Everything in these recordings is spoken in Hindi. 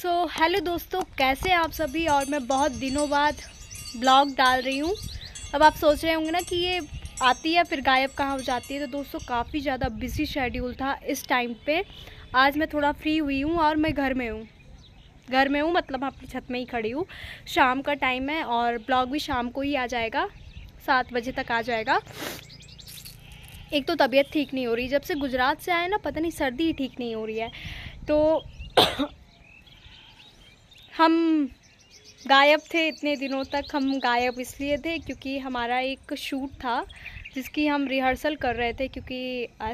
सो so, हेलो दोस्तों कैसे आप सभी और मैं बहुत दिनों बाद ब्लॉग डाल रही हूँ अब आप सोच रहे होंगे ना कि ये आती है फिर गायब कहाँ हो जाती है तो दोस्तों काफ़ी ज़्यादा बिजी शेड्यूल था इस टाइम पे आज मैं थोड़ा फ्री हुई हूँ और मैं घर में हूँ घर में हूँ मतलब अपनी छत में ही खड़ी हूँ शाम का टाइम है और ब्लॉग भी शाम को ही आ जाएगा सात बजे तक आ जाएगा एक तो तबीयत ठीक नहीं हो रही जब से गुजरात से आए ना पता नहीं सर्दी ठीक नहीं हो रही है तो हम गायब थे इतने दिनों तक हम गायब इसलिए थे क्योंकि हमारा एक शूट था जिसकी हम रिहर्सल कर रहे थे क्योंकि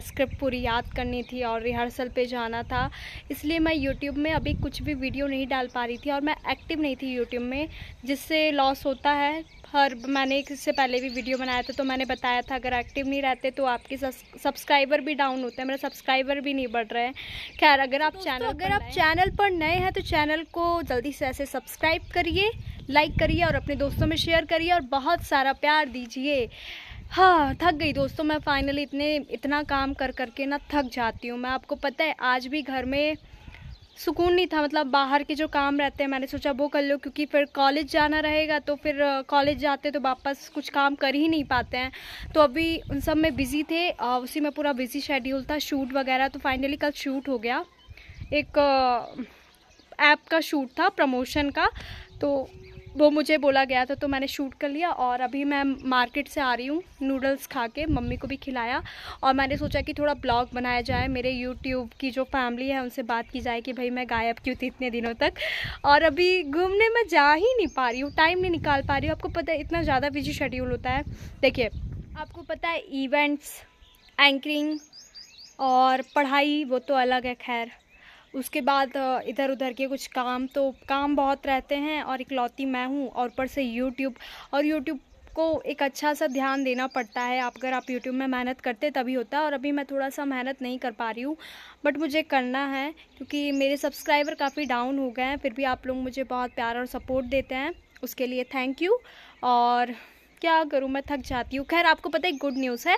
स्क्रिप्ट पूरी याद करनी थी और रिहर्सल पे जाना था इसलिए मैं यूट्यूब में अभी कुछ भी वीडियो नहीं डाल पा रही थी और मैं एक्टिव नहीं थी यूट्यूब में जिससे लॉस होता है हर्ब मैंने इससे पहले भी वीडियो बनाया था तो मैंने बताया था अगर एक्टिव नहीं रहते तो आपके सब्सक्राइबर भी डाउन होते हैं मेरा सब्सक्राइबर भी नहीं बढ़ रहे हैं खैर अगर आप चैनल अगर आप चैनल पर नए हैं तो चैनल को जल्दी से ऐसे सब्सक्राइब करिए लाइक करिए और अपने दोस्तों में शेयर करिए और बहुत सारा प्यार दीजिए हाँ थक गई दोस्तों मैं फाइनली इतने इतना काम कर करके ना थक जाती हूँ मैं आपको पता है आज भी घर में सुकून नहीं था मतलब बाहर के जो काम रहते हैं मैंने सोचा वो कर लो क्योंकि फिर कॉलेज जाना रहेगा तो फिर कॉलेज जाते तो वापस कुछ काम कर ही नहीं पाते हैं तो अभी उन सब में बिज़ी थे उसी में पूरा बिज़ी शेड्यूल था शूट वगैरह तो फाइनली कल शूट हो गया एक ऐप का शूट था प्रमोशन का तो वो मुझे बोला गया था तो मैंने शूट कर लिया और अभी मैं मार्केट से आ रही हूँ नूडल्स खा के मम्मी को भी खिलाया और मैंने सोचा कि थोड़ा ब्लॉग बनाया जाए मेरे यूट्यूब की जो फैमिली है उनसे बात की जाए कि भाई मैं गायब क्यों थी इतने दिनों तक और अभी घूमने में जा ही नहीं पा रही हूँ टाइम नहीं निकाल पा रही हूँ आपको पता है इतना ज़्यादा बिजी शेड्यूल होता है देखिए आपको पता है इवेंट्स एंकरिंग और पढ़ाई वो तो अलग है खैर उसके बाद इधर उधर के कुछ काम तो काम बहुत रहते हैं और इकलौती मैं हूँ और ऊपर से यूट्यूब और यूट्यूब को एक अच्छा सा ध्यान देना पड़ता है आप अगर आप यूट्यूब में मेहनत करते तभी होता है और अभी मैं थोड़ा सा मेहनत नहीं कर पा रही हूँ बट मुझे करना है क्योंकि मेरे सब्सक्राइबर काफ़ी डाउन हो गए हैं फिर भी आप लोग मुझे बहुत प्यार और सपोर्ट देते हैं उसके लिए थैंक यू और क्या करूँ मैं थक जाती हूँ खैर आपको पता है गुड न्यूज़ है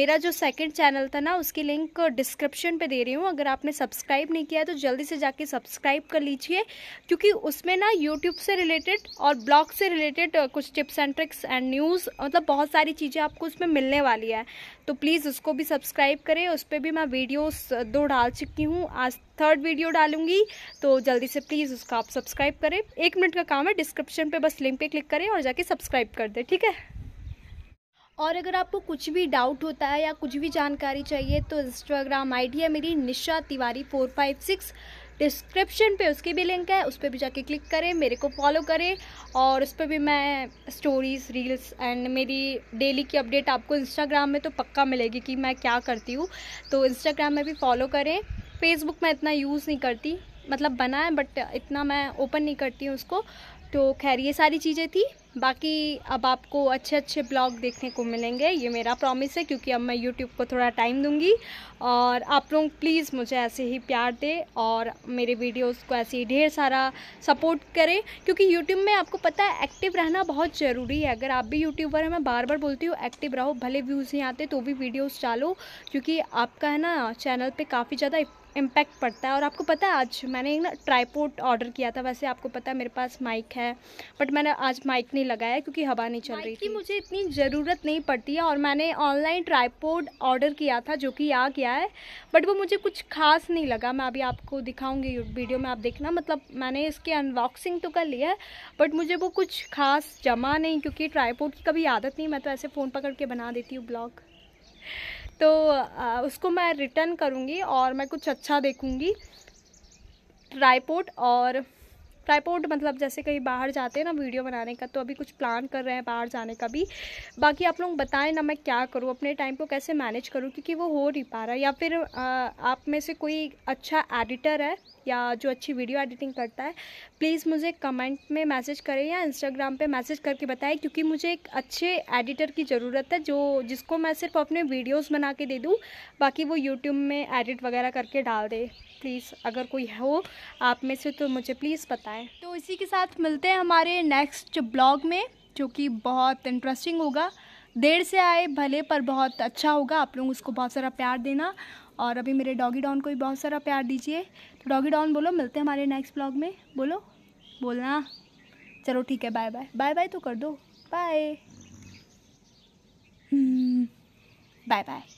मेरा जो सेकंड चैनल था ना उसकी लिंक डिस्क्रिप्शन पे दे रही हूँ अगर आपने सब्सक्राइब नहीं किया है तो जल्दी से जाके सब्सक्राइब कर लीजिए क्योंकि उसमें ना यूट्यूब से रिलेटेड और ब्लॉग से रिलेटेड कुछ tips and tricks and news मतलब बहुत सारी चीज़ें आपको उसमें मिलने वाली है तो प्लीज़ उसको भी सब्सक्राइब करें उस पर भी मैं वीडियोस दो डाल चुकी हूँ आज थर्ड वीडियो डालूंगी तो जल्दी से प्लीज़ उसका आप सब्सक्राइब करें एक मिनट का काम है डिस्क्रिप्शन पे बस लिंक पे क्लिक करें और जाके सब्सक्राइब कर दें ठीक है और अगर आपको कुछ भी डाउट होता है या कुछ भी जानकारी चाहिए तो इंस्टाग्राम आईडी है मेरी Nisha Tiwari four five six description पे उसकी भी लिंक है उस पर भी जाके क्लिक करें मेरे को फॉलो करें और उस पर भी मैं स्टोरीज़ रील्स एंड मेरी डेली की अपडेट आपको इंस्टाग्राम में तो पक्का मिलेगी कि मैं क्या करती हूँ तो इंस्टाग्राम में भी फॉलो करें फेसबुक में इतना यूज़ नहीं करती मतलब बना है बट इतना मैं ओपन नहीं करती हूँ उसको तो खैर ये सारी चीज़ें थी बाकी अब आपको अच्छे अच्छे ब्लॉग देखने को मिलेंगे ये मेरा प्रॉमिस है क्योंकि अब मैं यूट्यूब को थोड़ा टाइम दूंगी और आप लोग प्लीज़ मुझे ऐसे ही प्यार दें और मेरे वीडियोस को ऐसे ही ढेर सारा सपोर्ट करें क्योंकि यूट्यूब में आपको पता है एक्टिव रहना बहुत ज़रूरी है अगर आप भी यूट्यूबर हैं मैं बार बार बोलती हूँ एक्टिव रहो भले व्यूज़ नहीं आते तो भी वीडियोज़ डालो क्योंकि आपका है ना चैनल पर काफ़ी ज़्यादा इम्पैक्ट पड़ता है और आपको पता है आज मैंने ना ट्राईपोर्ट ऑर्डर किया था वैसे आपको पता है मेरे पास माइक है बट मैंने आज माइक नहीं लगाया क्योंकि हवा नहीं चल रही थी मुझे इतनी ज़रूरत नहीं पड़ती है और मैंने ऑनलाइन ट्राईपोर्ट ऑर्डर किया था जो कि आ गया है बट वो मुझे कुछ खास नहीं लगा मैं अभी आपको दिखाऊँगी वीडियो में आप देखना मतलब मैंने इसकी अनबॉक्सिंग तो कर लिया है बट मुझे वो कुछ खास जमा नहीं क्योंकि ट्राईपोर्ट की कभी आदत नहीं मैं तो ऐसे फ़ोन पकड़ के बना देती हूँ ब्लॉग तो उसको मैं रिटर्न करूँगी और मैं कुछ अच्छा देखूँगी ट्राईपोर्ट और ट्राईपोर्ट मतलब जैसे कहीं बाहर जाते हैं ना वीडियो बनाने का तो अभी कुछ प्लान कर रहे हैं बाहर जाने का भी बाकी आप लोग बताएं ना मैं क्या करूँ अपने टाइम को कैसे मैनेज करूँ क्योंकि वो हो नहीं पा रहा या फिर आ, आप में से कोई अच्छा एडिटर है या जो अच्छी वीडियो एडिटिंग करता है प्लीज़ मुझे कमेंट में मैसेज करें या इंस्टाग्राम पे मैसेज करके बताएं क्योंकि मुझे एक अच्छे एडिटर की ज़रूरत है जो जिसको मैं सिर्फ अपने वीडियोस बना के दे दूँ बाकी वो यूट्यूब में एडिट वगैरह करके डाल दे प्लीज़ अगर कोई हो आप में से तो मुझे प्लीज़ बताएं तो इसी के साथ मिलते हैं हमारे नेक्स्ट ब्लॉग में जो कि बहुत इंटरेस्टिंग होगा देर से आए भले पर बहुत अच्छा होगा आप लोग उसको बहुत सारा प्यार देना और अभी मेरे डॉगी डॉन को भी बहुत सारा प्यार दीजिए तो डॉगी डॉन बोलो मिलते हैं हमारे नेक्स्ट ब्लॉग में बोलो बोलना चलो ठीक है बाय बाय बाय बाय तो कर दो बाय बाय बाय